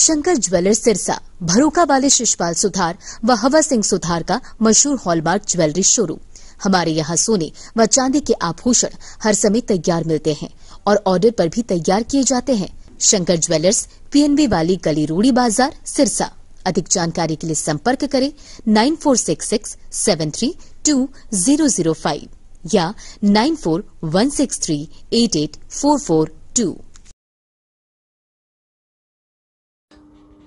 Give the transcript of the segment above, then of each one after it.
Shankar jeweller Sirsa भरोका वाले शिशपाल सुधार व हवा सिंह सुधार का मशहूर हॉलमार्क ज्वेलरी शोरूम हमारे यहाँ सोने व चांदी के आभूषण हर समय तैयार मिलते हैं और ऑर्डर पर भी तैयार किए जाते हैं शंकर ज्वेलर्स पीएनबी वाली गली रूड़ी बाजार सिरसा अधिक जानकारी के लिए संपर्क करें nine four six six seven three two zero zero five या nine four one six three eight eight four four two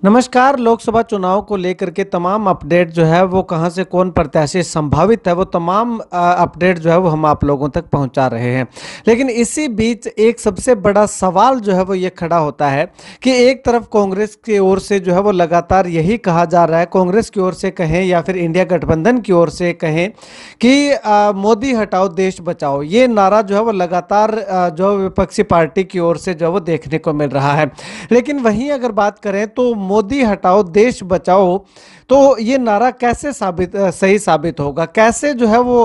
नमस्कार लोकसभा चुनाव को लेकर के तमाम अपडेट जो है वो कहां से कौन प्रत्याशी संभावित है वो तमाम अपडेट जो है वो हम आप लोगों तक पहुंचा रहे हैं लेकिन इसी बीच एक सबसे बड़ा सवाल जो है वो ये खड़ा होता है कि एक तरफ कांग्रेस की ओर से जो है वो लगातार यही कहा जा रहा है कांग्रेस की ओर से कहें या फिर इंडिया गठबंधन की ओर से कहें कि मोदी हटाओ देश बचाओ ये नारा जो है वो लगातार जो विपक्षी पार्टी की ओर से जो है वो देखने को मिल रहा है लेकिन वहीं अगर बात करें तो मोदी हटाओ देश बचाओ तो ये नारा कैसे साबित सही साबित होगा कैसे जो है वो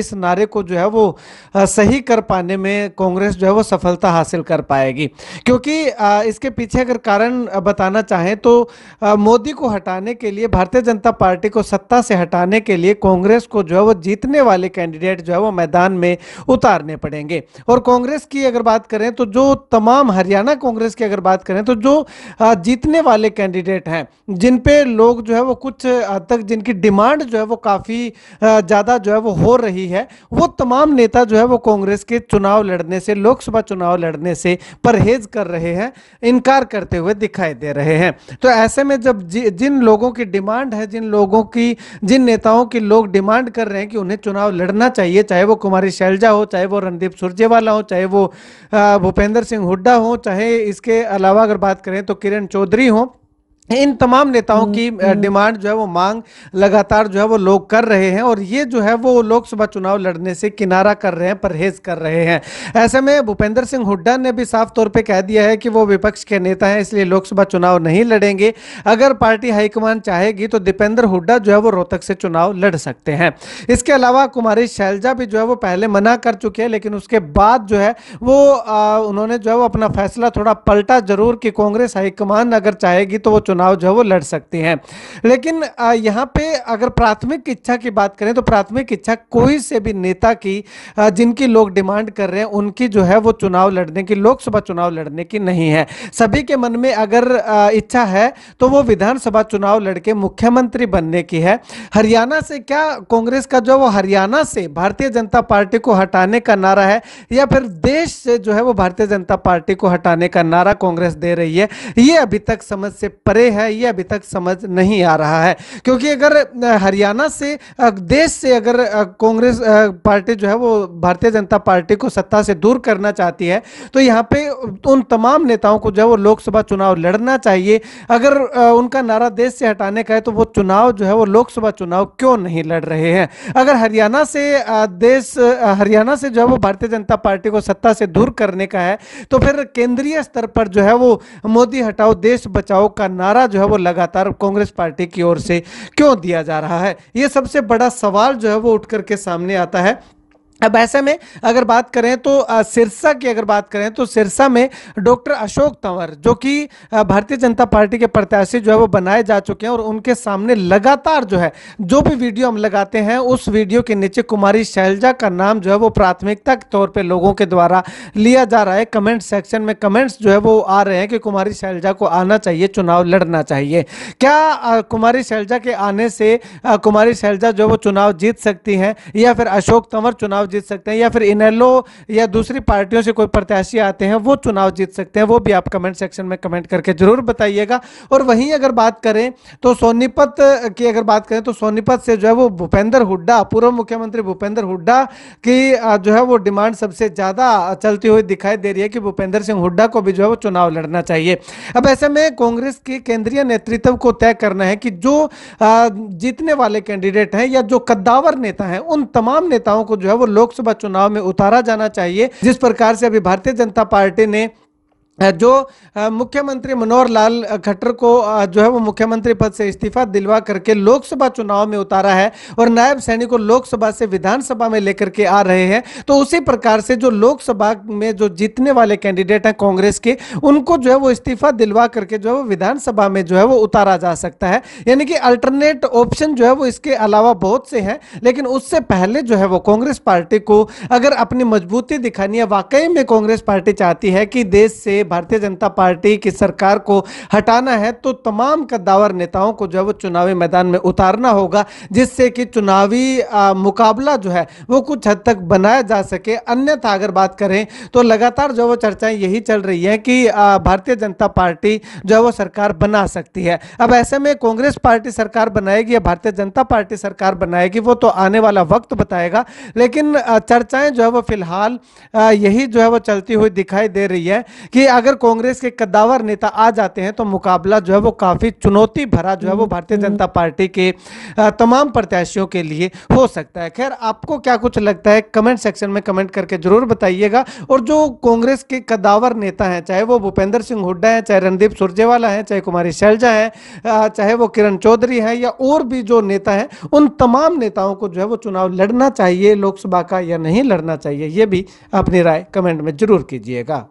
इस नारे को जो है वो सही कर पाने में कांग्रेस जो है वो सफलता हासिल कर पाएगी क्योंकि इसके पीछे अगर कारण बताना चाहें तो मोदी को हटाने के लिए भारतीय जनता पार्टी को सत्ता से हटाने के लिए कांग्रेस को जो है वो जीतने वाले कैंडिडेट जो है वो मैदान में उतारने पड़ेंगे और कांग्रेस की अगर बात करें तो जो तमाम हरियाणा कांग्रेस की अगर बात करें तो जो जीतने वाले कैंडिडेट कैंडिडेट हैं जिन पे लोग जो है वो कुछ हद तक जिनकी डिमांड जो है वो काफ़ी ज़्यादा जो है वो हो रही है वो तमाम नेता जो है वो कांग्रेस के चुनाव लड़ने से लोकसभा चुनाव लड़ने से परहेज कर रहे हैं इनकार करते हुए दिखाई दे रहे हैं तो ऐसे में जब जिन लोगों की डिमांड है जिन लोगों की जिन नेताओं की लोग डिमांड कर रहे हैं कि उन्हें चुनाव लड़ना चाहिए चाहे वो कुमारी शैलजा हो चाहे वो रणदीप सुरजेवाला हो चाहे वो भूपेंद्र सिंह हुड्डा हो चाहे इसके अलावा अगर बात करें तो किरण चौधरी हो इन तमाम नेताओं की हम्म, हम्म। डिमांड जो है वो मांग लगातार जो है वो लोग कर रहे हैं और ये जो है वो लोकसभा चुनाव लड़ने से किनारा कर रहे हैं परहेज कर रहे हैं ऐसे में भूपेंद्र सिंह हुड्डा ने भी साफ तौर पे कह दिया है कि वो विपक्ष के नेता हैं इसलिए लोकसभा चुनाव नहीं लड़ेंगे अगर पार्टी हाईकमान चाहेगी तो दीपेंद्र हुड्डा जो है वो रोहतक से चुनाव लड़ सकते हैं इसके अलावा कुमारी शैलजा भी जो है वो पहले मना कर चुके हैं लेकिन उसके बाद जो है वो उन्होंने जो है वो अपना फैसला थोड़ा पलटा जरूर कि कांग्रेस हाईकमान अगर चाहेगी तो वो चुनाव चुनाव जो है वो लड़ सकती हैं लेकिन यहाँ पे अगर प्राथमिक इच्छा की बात करें तो प्राथमिक इच्छा कोई से भी नेता की जिनकी लोग डिमांड कर रहे हैं उनकी जो है वो चुनाव लड़ने की लोकसभा चुनाव लड़ने की नहीं है सभी के मन में अगर इच्छा है तो वो विधानसभा चुनाव लड़के मुख्यमंत्री बनने की है हरियाणा से क्या कांग्रेस का जो वो हरियाणा से भारतीय जनता पार्टी को हटाने का नारा है या फिर देश से जो है वो भारतीय जनता पार्टी को हटाने का नारा कांग्रेस दे रही है ये अभी तक समझ से परे है ये अभी तक समझ नहीं आ रहा है क्योंकि अगर हरियाणा से देश से अगर कांग्रेस पार्टी जो है वो भारतीय जनता पार्टी को सत्ता से दूर करना चाहती है तो यहाँ पे उन तमाम नेताओं को जो है वो लोकसभा चुनाव लड़ना चाहिए अगर उनका नारा देश से हटाने का है तो वो चुनाव जो है वो लोकसभा चुनाव क्यों नहीं लड़ रहे हैं अगर हरियाणा से देश हरियाणा से जो है वो भारतीय जनता पार्टी को सत्ता से दूर करने का है तो फिर केंद्रीय स्तर पर जो है वो मोदी हटाओ देश बचाओ का नारा सहारा जो है वो लगातार कांग्रेस पार्टी की ओर से क्यों दिया जा रहा है ये सबसे बड़ा सवाल जो है वो उठ करके सामने आता है अब ऐसे में अगर बात करें तो सिरसा की अगर बात करें तो सिरसा में डॉक्टर अशोक तंवर जो कि भारतीय जनता पार्टी के प्रत्याशी जो है वो बनाए जा चुके हैं और उनके सामने लगातार जो है जो भी वीडियो हम लगाते हैं उस वीडियो के नीचे कुमारी शैलजा का नाम जो है वो प्राथमिकता के तौर पर लोगों के द्वारा लिया जा रहा है कमेंट सेक्शन में कमेंट्स जो है वो आ रहे हैं कि कुमारी शैलजा को आना चाहिए चुनाव लड़ना चाहिए क्या कुमारी शैलजा के आने से कुमारी शैलजा जो है वो चुनाव जीत सकती हैं या फिर अशोक तंवर चुनाव जीत सकते हैं या फिर इनेलो या दूसरी पार्टियों से कोई प्रत्याशी आते हैं वो चुनाव जीत सकते हैं वो भी आप कमेंट सेक्शन में कमेंट करके जरूर बताइएगा और वहीं अगर बात करें तो सोनीपत की अगर बात करें तो सोनीपत से जो है वो भूपेंद्र हुड्डा पूर्व मुख्यमंत्री भूपेंद्र हुड्डा की जो है वो डिमांड सबसे ज़्यादा चलती हुई दिखाई दे रही है कि भूपेंद्र सिंह हुड्डा को भी जो है वो चुनाव लड़ना चाहिए अब ऐसे में कांग्रेस के केंद्रीय नेतृत्व को तय करना है कि जो जीतने वाले कैंडिडेट हैं या जो कद्दावर नेता हैं उन तमाम नेताओं को जो है वो लोकसभा चुनाव में उतारा जाना चाहिए जिस प्रकार से अभी भारतीय जनता पार्टी ने जो मुख्यमंत्री मनोहर लाल खट्टर को जो है वो मुख्यमंत्री पद से इस्तीफा दिलवा करके लोकसभा चुनाव में उतारा है और नायब सैनी को लोकसभा से विधानसभा में लेकर के आ रहे हैं तो उसी प्रकार से जो लोकसभा में जो जीतने वाले कैंडिडेट हैं कांग्रेस के उनको जो है वो इस्तीफा दिलवा करके जो है वो विधानसभा में जो है वो उतारा जा सकता है यानी कि अल्टरनेट ऑप्शन जो है वो इसके अलावा बहुत से हैं लेकिन उससे पहले जो है वो कांग्रेस पार्टी को अगर अपनी मजबूती दिखानी है वाकई में कांग्रेस पार्टी चाहती है कि देश से लिए भारतीय जनता पार्टी की सरकार को हटाना है तो तमाम कद्दावर नेताओं को जो है वो चुनावी मैदान में उतारना होगा जिससे कि चुनावी आ, मुकाबला जो है वो कुछ हद तक बनाया जा सके अन्यथा अगर बात करें तो लगातार जो वो चर्चाएं यही चल रही हैं कि भारतीय जनता पार्टी जो है वो सरकार बना सकती है अब ऐसे में कांग्रेस पार्टी सरकार बनाएगी या भारतीय जनता पार्टी सरकार बनाएगी वो तो आने वाला वक्त बताएगा लेकिन चर्चाएं जो है वो फिलहाल यही जो है वो चलती हुई दिखाई दे रही है कि अगर कांग्रेस के कद्दावर नेता आ जाते हैं तो मुकाबला जो है वो काफी चुनौती भरा जो है वो भारतीय हम्म। जनता पार्टी के तमाम प्रत्याशियों के लिए हो सकता है खैर आपको क्या कुछ लगता है कमेंट सेक्शन में कमेंट करके जरूर बताइएगा और जो कांग्रेस के कद्दावर नेता हैं चाहे वो भूपेंद्र सिंह हुड्डा है चाहे रणदीप सुरजेवाला है चाहे कुमारी शैलजा है चाहे वो किरण चौधरी है या और भी जो नेता है उन तमाम नेताओं को जो है वो चुनाव लड़ना चाहिए लोकसभा का या नहीं लड़ना चाहिए ये भी अपनी राय कमेंट में जरूर कीजिएगा